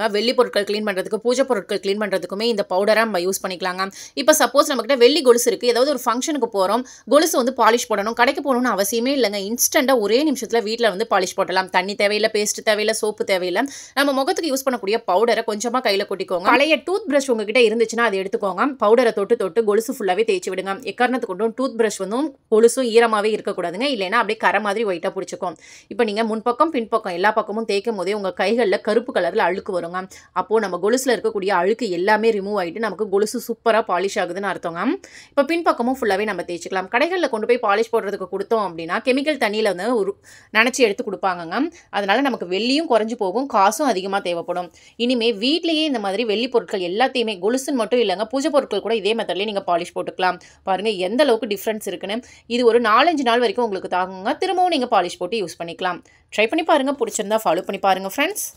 மாட்டாங்க வெள்ளி பொருட்கள் க்ளீன் பண்ணுறதுக்கு பூஜை பொருட்கள் க்ளீன் பண்ணுறதுக்குமே இந்த பவுடரை நம்ம யூஸ் பண்ணிக்கலாங்க இப்போ சப்போஸ் நம்மக்கிட்ட வெள்ளி கொலுசு இருக்குது ஏதாவது ஒரு ஃபங்க்ஷனுக்கு போகிறோம் கொலுசு வந்து பாலிஷ் போடணும் கடைக்கு போகணும்னு அவசியமே இல்லைங்க இன்ஸ்டண்ட்டாக ஒரே நிமிஷத்தில் வீட்டில் வந்து பாலிஷ் போடலாம் தண்ணி தேவையில்லை பேஸ்ட் தேவையில்லை சோப்பு தேவையில்லை நம்ம முகத்துக்கு யூஸ் பண்ணக்கூடிய பவுடரை கொஞ்சமாக கையில் கொட்டிக்கோங்க பழைய டூத் ப்ரஷ் உங்ககிட்ட இருந்துச்சுன்னா அதை எடுத்துக்கோங்க பவுடரை தொட்டு தொட்டு கொலுசு ஃபுல்லாகவே தேய்ச்சி விடுங்க எக்காரணத்துக்கு கொண்டும் டூத் ப்ரஷ் வந்து கொலுசும் ஈரமாகவே இருக்கக்கூடாதுங்க இல்லைன்னா அப்படியே கரை மாதிரி ஒயிட்டாக பிடிச்சிக்கும் இப்போ நீங்கள் முன்பக்கம் பின்பக்கம் எல்லா பக்கமும் தேய்க்கும் போதே உங்கள் கைகளில் கருப்பு கலரில் அழுக்கு வரும் சொல்லுங்க அப்போது நம்ம கொலுசில் இருக்கக்கூடிய அழுக்கு எல்லாமே ரிமூவ் ஆகிட்டு நமக்கு கொலுசு சூப்பராக பாலிஷ் ஆகுதுன்னு அர்த்தங்க இப்போ பின்பக்கமும் ஃபுல்லாகவே நம்ம தேய்ச்சிக்கலாம் கடைகளில் கொண்டு போய் பாலிஷ் போடுறதுக்கு கொடுத்தோம் அப்படின்னா கெமிக்கல் தண்ணியில் வந்து ஒரு நினச்சி எடுத்து கொடுப்பாங்கங்க அதனால் நமக்கு வெள்ளியும் குறைஞ்சி போகும் காசும் அதிகமாக தேவைப்படும் இனிமேல் வீட்லேயே இந்த மாதிரி வெள்ளி பொருட்கள் எல்லாத்தையுமே கொலுசுன்னு மட்டும் இல்லைங்க பூஜை பொருட்கள் கூட இதே மெத்தட்லேயே நீங்கள் பாலிஷ் போட்டுக்கலாம் பாருங்கள் எந்த அளவுக்கு டிஃப்ரென்ஸ் இருக்குன்னு இது ஒரு நாலஞ்சு நாள் வரைக்கும் உங்களுக்கு தாகுங்க திரும்பவும் நீங்கள் பாலிஷ் போட்டு யூஸ் பண்ணிக்கலாம் ட்ரை பண்ணி பாருங்கள் பிடிச்சிருந்தா ஃபாலோ பண்ணி பாருங்கள் ஃப்ரெண்ட்ஸ்